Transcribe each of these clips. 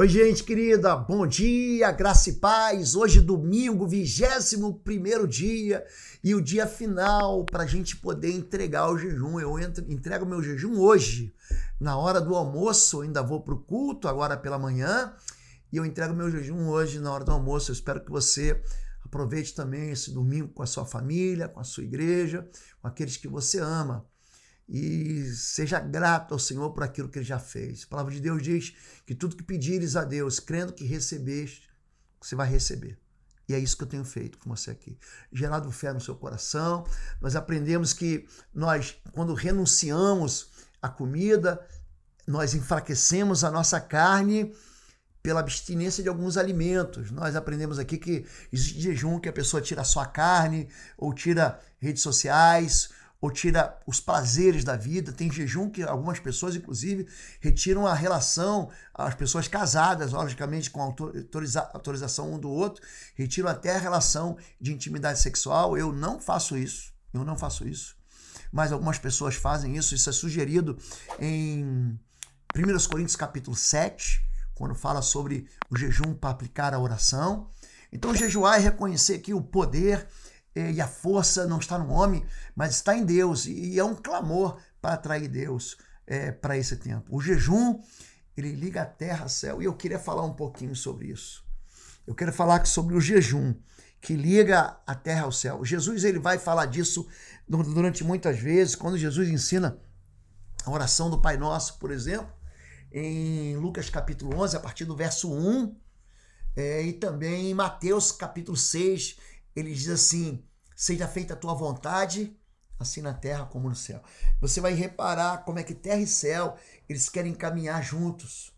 Oi, gente querida, bom dia, graça e paz. Hoje, é domingo, 21 dia e o dia final para a gente poder entregar o jejum. Eu entro, entrego meu jejum hoje, na hora do almoço. Eu ainda vou para o culto agora pela manhã e eu entrego meu jejum hoje na hora do almoço. Eu espero que você aproveite também esse domingo com a sua família, com a sua igreja, com aqueles que você ama e seja grato ao Senhor por aquilo que ele já fez. A palavra de Deus diz que tudo que pedires a Deus, crendo que recebeste, você vai receber. E é isso que eu tenho feito com você aqui. Gerado fé no seu coração, nós aprendemos que nós, quando renunciamos à comida, nós enfraquecemos a nossa carne pela abstinência de alguns alimentos. Nós aprendemos aqui que existe jejum que a pessoa tira a sua carne ou tira redes sociais ou tira os prazeres da vida. Tem jejum que algumas pessoas, inclusive, retiram a relação, as pessoas casadas, logicamente, com autoriza autorização um do outro, retiram até a relação de intimidade sexual. Eu não faço isso, eu não faço isso. Mas algumas pessoas fazem isso, isso é sugerido em 1 Coríntios capítulo 7, quando fala sobre o jejum para aplicar a oração. Então, jejuar é reconhecer que o poder e a força não está no homem, mas está em Deus. E é um clamor para atrair Deus é, para esse tempo. O jejum, ele liga a terra ao céu. E eu queria falar um pouquinho sobre isso. Eu quero falar sobre o jejum que liga a terra ao céu. Jesus ele vai falar disso durante muitas vezes, quando Jesus ensina a oração do Pai Nosso, por exemplo, em Lucas capítulo 11, a partir do verso 1, é, e também em Mateus capítulo 6, ele diz assim: Seja feita a tua vontade, assim na terra como no céu. Você vai reparar como é que terra e céu eles querem caminhar juntos.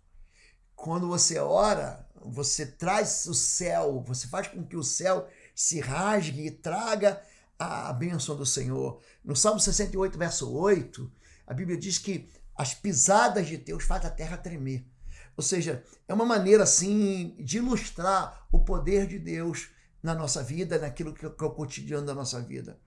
Quando você ora, você traz o céu, você faz com que o céu se rasgue e traga a bênção do Senhor. No Salmo 68, verso 8, a Bíblia diz que as pisadas de Deus fazem a terra tremer. Ou seja, é uma maneira assim de ilustrar o poder de Deus na nossa vida, naquilo é, que é o cotidiano da nossa vida.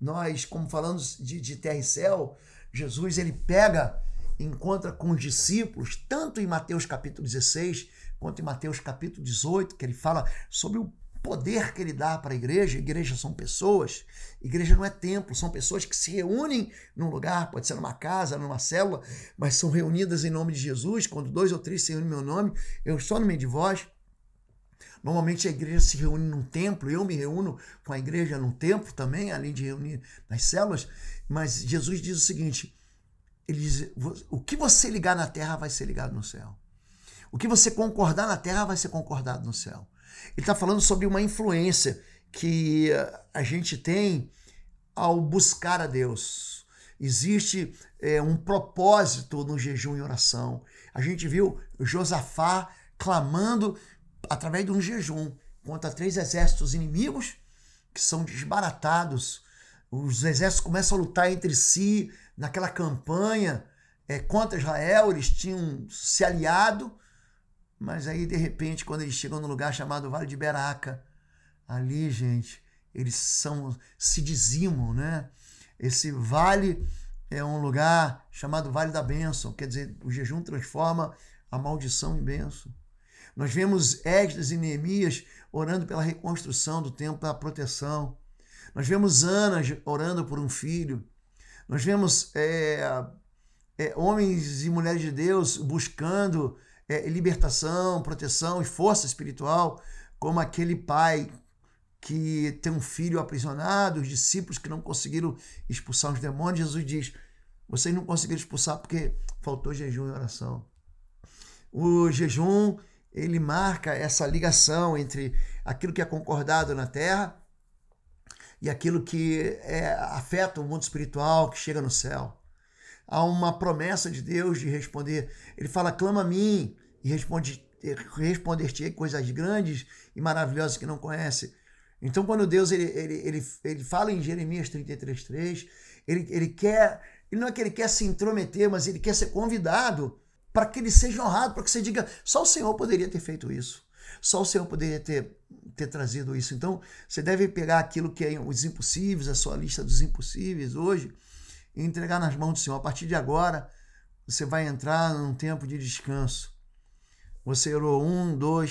Nós, como falamos de, de terra e céu, Jesus ele pega, encontra com os discípulos, tanto em Mateus capítulo 16, quanto em Mateus capítulo 18, que ele fala sobre o poder que ele dá para a igreja. Igreja são pessoas, igreja não é templo, são pessoas que se reúnem num lugar, pode ser numa casa, numa célula, mas são reunidas em nome de Jesus. Quando dois ou três se reúnem em meu nome, eu estou no meio de vós. Normalmente a igreja se reúne num templo, eu me reúno com a igreja num templo também, além de reunir nas células, mas Jesus diz o seguinte: ele diz, o que você ligar na terra vai ser ligado no céu. O que você concordar na terra vai ser concordado no céu. Ele está falando sobre uma influência que eh, a gente tem ao buscar a Deus. Existe é, um propósito no jejum e oração. A gente viu Josafá clamando através de um jejum contra três exércitos inimigos que são desbaratados. Os exércitos começam a lutar entre si naquela campanha é, contra Israel, eles tinham se aliado, mas aí de repente, quando eles chegam no lugar chamado Vale de Beraca, ali, gente, eles são se dizimam, né? Esse vale é um lugar chamado Vale da Bênção, quer dizer, o jejum transforma a maldição em bênção. Nós vemos Esdras e Neemias orando pela reconstrução do templo, pela proteção. Nós vemos Ana orando por um filho. Nós vemos é, é, homens e mulheres de Deus buscando é, libertação, proteção e força espiritual, como aquele pai que tem um filho aprisionado, os discípulos que não conseguiram expulsar os demônios. Jesus diz: Vocês não conseguiram expulsar porque faltou jejum e oração. O jejum ele marca essa ligação entre aquilo que é concordado na terra e aquilo que é, afeta o mundo espiritual que chega no céu. Há uma promessa de Deus de responder. Ele fala: clama a mim e responde, responder-te coisas grandes e maravilhosas que não conhece. Então, quando Deus ele, ele, ele, ele fala em Jeremias 33,3, ele, ele quer. Ele não é que ele quer se intrometer, mas ele quer ser convidado para que ele seja honrado, para que você diga, só o Senhor poderia ter feito isso. Só o Senhor poderia ter, ter trazido isso. Então, você deve pegar aquilo que é os impossíveis, a sua lista dos impossíveis hoje, e entregar nas mãos do Senhor. A partir de agora, você vai entrar num tempo de descanso. Você orou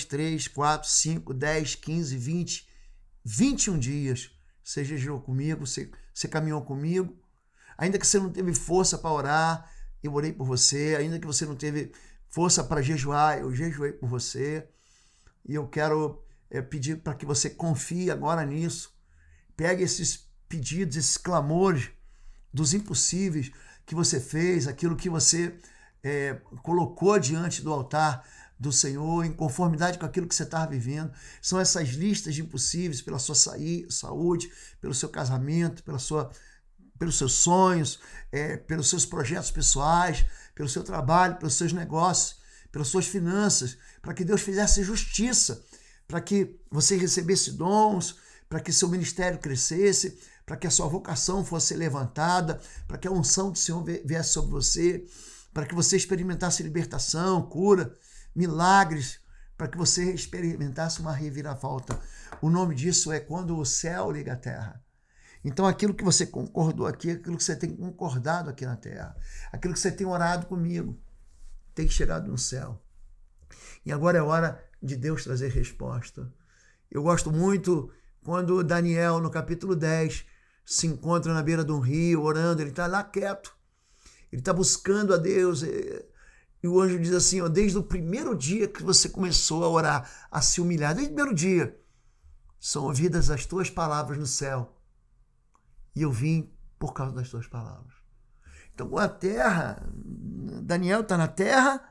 três, quatro, cinco, dez, quinze, vinte, vinte e 21 dias. Você jejuou comigo, você, você caminhou comigo. Ainda que você não teve força para orar, eu orei por você, ainda que você não teve força para jejuar, eu jejuei por você. E eu quero é, pedir para que você confie agora nisso. Pegue esses pedidos, esses clamores dos impossíveis que você fez, aquilo que você é, colocou diante do altar do Senhor, em conformidade com aquilo que você está vivendo. São essas listas de impossíveis pela sua saúde, pelo seu casamento, pela sua pelos seus sonhos, é, pelos seus projetos pessoais, pelo seu trabalho, pelos seus negócios, pelas suas finanças, para que Deus fizesse justiça, para que você recebesse dons, para que seu ministério crescesse, para que a sua vocação fosse levantada, para que a unção do Senhor viesse sobre você, para que você experimentasse libertação, cura, milagres, para que você experimentasse uma reviravolta. O nome disso é quando o céu liga a terra. Então, aquilo que você concordou aqui, aquilo que você tem concordado aqui na terra, aquilo que você tem orado comigo, tem chegado no céu. E agora é hora de Deus trazer resposta. Eu gosto muito quando Daniel, no capítulo 10, se encontra na beira de um rio orando, ele está lá quieto, ele está buscando a Deus. Eh, e o anjo diz assim: ó, desde o primeiro dia que você começou a orar, a se humilhar, desde o primeiro dia, são ouvidas as tuas palavras no céu e eu vim por causa das tuas palavras. Então a terra, Daniel está na terra,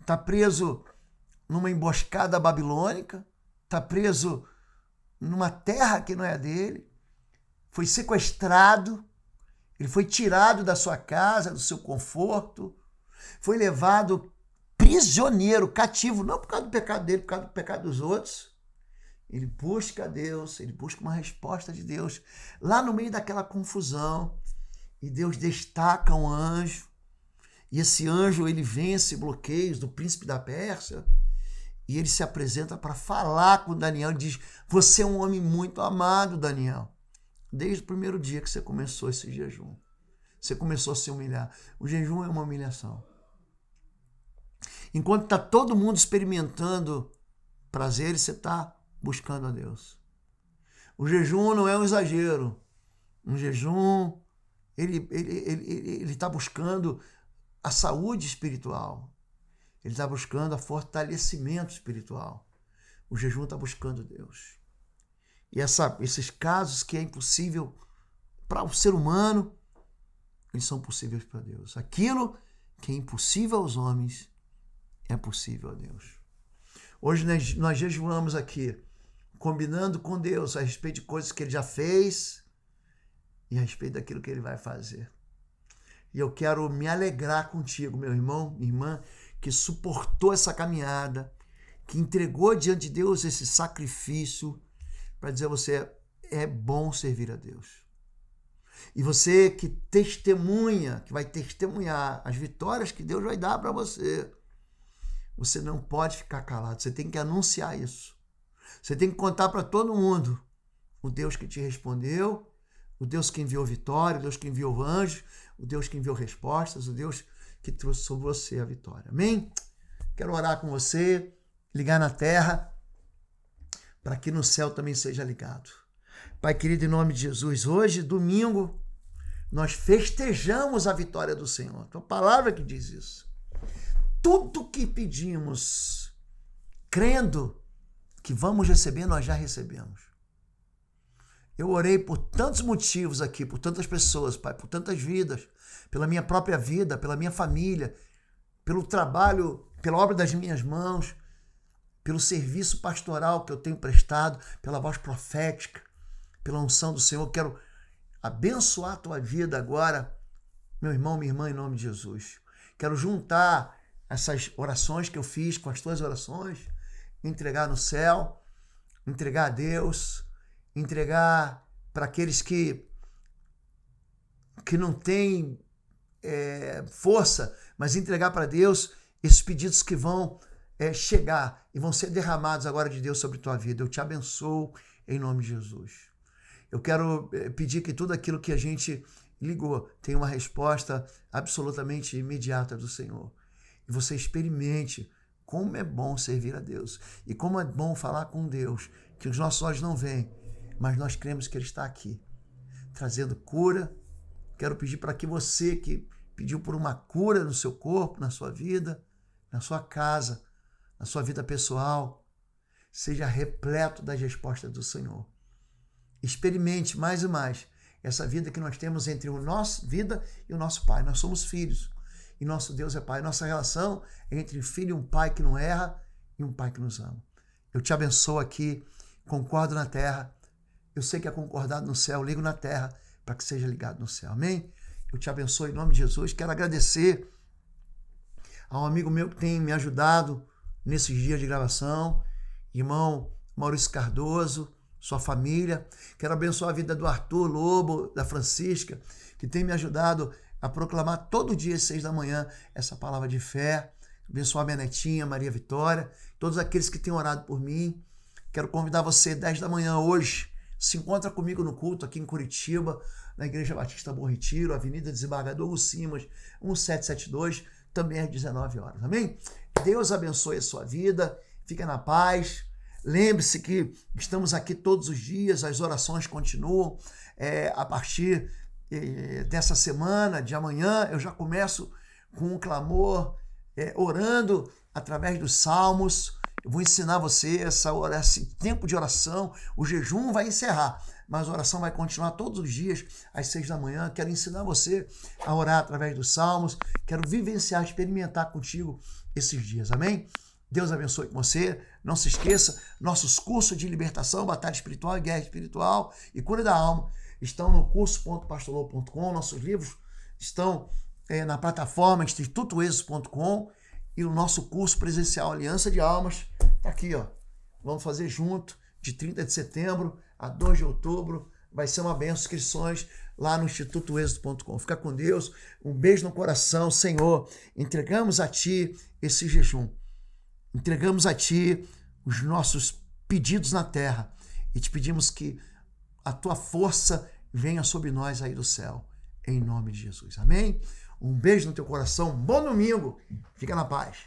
está preso numa emboscada babilônica, está preso numa terra que não é dele, foi sequestrado, ele foi tirado da sua casa, do seu conforto, foi levado prisioneiro, cativo, não por causa do pecado dele, por causa do pecado dos outros. Ele busca Deus, ele busca uma resposta de Deus. Lá no meio daquela confusão, e Deus destaca um anjo, e esse anjo ele vence bloqueios do príncipe da Pérsia, e ele se apresenta para falar com Daniel e diz: Você é um homem muito amado, Daniel. Desde o primeiro dia que você começou esse jejum, você começou a se humilhar. O jejum é uma humilhação. Enquanto está todo mundo experimentando prazeres, você está buscando a Deus. O jejum não é um exagero. Um jejum, ele está ele, ele, ele, ele tá buscando a saúde espiritual. Ele está buscando a fortalecimento espiritual. O jejum está buscando Deus. E essa, esses casos que é impossível para o ser humano, eles são possíveis para Deus. Aquilo que é impossível aos homens é possível a Deus. Hoje nós, nós jejuamos aqui combinando com Deus a respeito de coisas que ele já fez e a respeito daquilo que ele vai fazer. E eu quero me alegrar contigo, meu irmão, minha irmã, que suportou essa caminhada, que entregou diante de Deus esse sacrifício para dizer a você é bom servir a Deus. E você que testemunha, que vai testemunhar as vitórias que Deus vai dar para você. Você não pode ficar calado, você tem que anunciar isso. Você tem que contar para todo mundo o Deus que te respondeu, o Deus que enviou vitória, o Deus que enviou anjos, o Deus que enviou respostas, o Deus que trouxe sobre você a vitória. Amém? Quero orar com você, ligar na terra, para que no céu também seja ligado. Pai querido, em nome de Jesus, hoje, domingo, nós festejamos a vitória do Senhor. Tua palavra que diz isso. Tudo que pedimos, crendo, que vamos receber, nós já recebemos. Eu orei por tantos motivos aqui, por tantas pessoas, Pai, por tantas vidas, pela minha própria vida, pela minha família, pelo trabalho, pela obra das minhas mãos, pelo serviço pastoral que eu tenho prestado, pela voz profética, pela unção do Senhor. Eu quero abençoar a tua vida agora, meu irmão, minha irmã, em nome de Jesus. Quero juntar essas orações que eu fiz com as tuas orações entregar no céu, entregar a Deus, entregar para aqueles que, que não têm é, força, mas entregar para Deus esses pedidos que vão é, chegar e vão ser derramados agora de Deus sobre tua vida. Eu te abençoo em nome de Jesus. Eu quero é, pedir que tudo aquilo que a gente ligou tenha uma resposta absolutamente imediata do Senhor. E você experimente como é bom servir a Deus e como é bom falar com Deus, que os nossos olhos não veem, mas nós cremos que Ele está aqui, trazendo cura. Quero pedir para que você que pediu por uma cura no seu corpo, na sua vida, na sua casa, na sua vida pessoal, seja repleto das respostas do Senhor. Experimente mais e mais essa vida que nós temos entre a nosso vida e o nosso Pai. Nós somos filhos e nosso Deus é Pai. Nossa relação é entre filho e um pai que não erra e um pai que nos ama. Eu te abençoo aqui, concordo na terra. Eu sei que é concordado no céu, ligo na terra para que seja ligado no céu. Amém? Eu te abençoo em nome de Jesus. Quero agradecer a um amigo meu que tem me ajudado nesses dias de gravação, irmão Maurício Cardoso, sua família. Quero abençoar a vida do Arthur Lobo, da Francisca, que tem me ajudado a proclamar todo dia às seis da manhã essa palavra de fé. Abençoar minha netinha, Maria Vitória, todos aqueles que têm orado por mim. Quero convidar você, dez da manhã hoje, se encontra comigo no culto aqui em Curitiba, na Igreja Batista Bom Retiro, Avenida Desembargador Hugo Simas, 1772, também às 19 horas. Amém? Deus abençoe a sua vida, fica na paz. Lembre-se que estamos aqui todos os dias, as orações continuam é, a partir dessa semana, de amanhã, eu já começo com um clamor, é, orando através dos salmos. Eu vou ensinar você essa esse tempo de oração. O jejum vai encerrar, mas a oração vai continuar todos os dias às seis da manhã. Quero ensinar você a orar através dos salmos. Quero vivenciar, experimentar contigo esses dias. Amém? Deus abençoe você. Não se esqueça, nossos cursos de libertação, batalha espiritual, guerra espiritual e cura da alma estão no curso.pastolou.com. nossos livros estão é, na plataforma institutoexo.com e o nosso curso presencial Aliança de Almas está aqui, ó. Vamos fazer junto, de 30 de setembro a 2 de outubro. Vai ser uma benção, inscrições lá no institutoexo.com. Fica com Deus, um beijo no coração, Senhor. Entregamos a Ti esse jejum. Entregamos a Ti os nossos pedidos na terra e te pedimos que a tua força venha sobre nós aí do céu, em nome de Jesus. Amém? Um beijo no teu coração, bom domingo, fica na paz.